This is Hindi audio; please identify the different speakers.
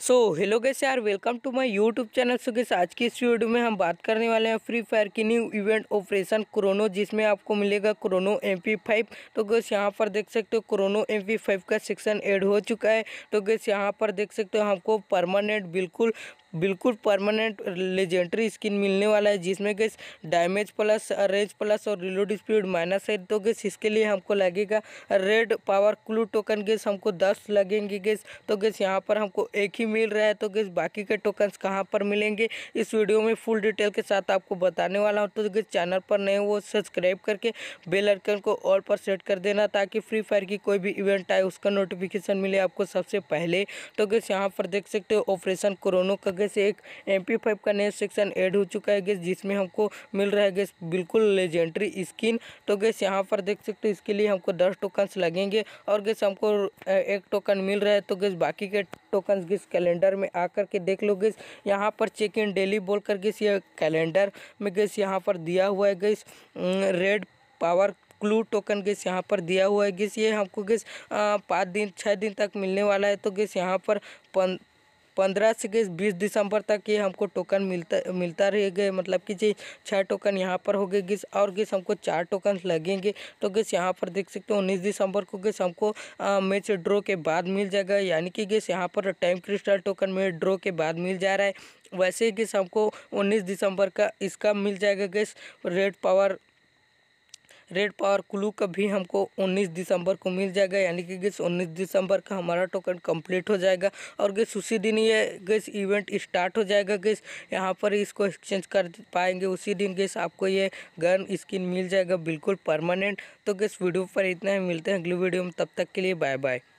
Speaker 1: सो हेलो गैस यार welcome to my YouTube channel so guys आज की इस वीडियो में हम बात करने वाले हैं फ्री फायर की न्यू इवेंट ऑपरेशन क्रोनो जिसमें आपको मिलेगा क्रोनो एम पी फाइव तो गैस यहाँ पर देख सकते हो क्रोनो एम पी फाइव का सेक्शन ऐड हो चुका है तो गैस यहाँ पर देख सकते हो हमको परमानेंट बिल्कुल बिल्कुल परमानेंट लेजेंडरी स्किन मिलने वाला है जिसमें guys damage plus range plus और रिलोड स्पीड माइनस है तो गैस इसके लिए हमको लगेगा red power clue token guys हमको दस लगेंगे गैस तो गैस यहाँ पर हमको एक ही मिल रहा है तो गैस बाकी के टोकन्स कहाँ पर मिलेंगे इस वीडियो में फुल डिटेल के साथ आपको बताने वाला हूँ तो गैस चैनल पर नए वो सब्सक्राइब करके बेल आइकन को ऑल पर सेट कर देना ताकि फ्री फायर की कोई भी इवेंट आए उसका नोटिफिकेशन मिले आपको सबसे पहले तो गैस यहाँ पर देख सकते हो ऑपरेशन कोरोना का गैस एक एम का नया सेक्शन एड हो चुका है गैस जिसमें हमको मिल रहा है गैस बिल्कुल लेजेंडरी स्किन तो गैस यहाँ पर देख सकते हो इसके लिए हमको दस टोकन्स लगेंगे और गैस हमको एक टोकन मिल रहा है तो गैस बाकी के टोकन्स गैस कैलेंडर में आकर के देख लो गैस यहाँ पर चेक इन डेली बोल कर गैस ये कैलेंडर में गैस यहाँ पर दिया हुआ है guys red power clue token guys यहाँ पर दिया हुआ है गैस ये हमको गैस पाँच दिन छः दिन तक मिलने वाला है तो गैस यहाँ पर पन पंद्रह से बीस दिसंबर तक ये हमको टोकन मिलता मिलता रहेगा मतलब कि जी छः टोकन यहाँ पर हो गए गिस और गिस हमको चार टोकन लगेंगे तो गिस यहाँ पर देख सकते हो उन्नीस दिसंबर को गिस हमको मैच ड्रॉ के बाद मिल जाएगा यानी कि गिस यहाँ पर टाइम क्रिस्टल टोकन में ड्रॉ के बाद मिल जा रहा है वैसे ही गिस हमको उन्नीस दिसंबर का इसका मिल जाएगा guys red power red power clue का भी हमको 19 दिसंबर को मिल जाएगा यानी कि गैस 19 दिसंबर का हमारा टोकन कंप्लीट हो जाएगा और गैस उसी दिन ये गैस इवेंट स्टार्ट हो जाएगा गैस यहाँ पर इसको एक्सचेंज कर पाएंगे उसी दिन गैस आपको ये गन स्किन मिल जाएगा बिल्कुल परमानेंट तो गैस वीडियो पर इतना ही मिलते हैं अगली वीडियो में तब तक के लिए बाय बाय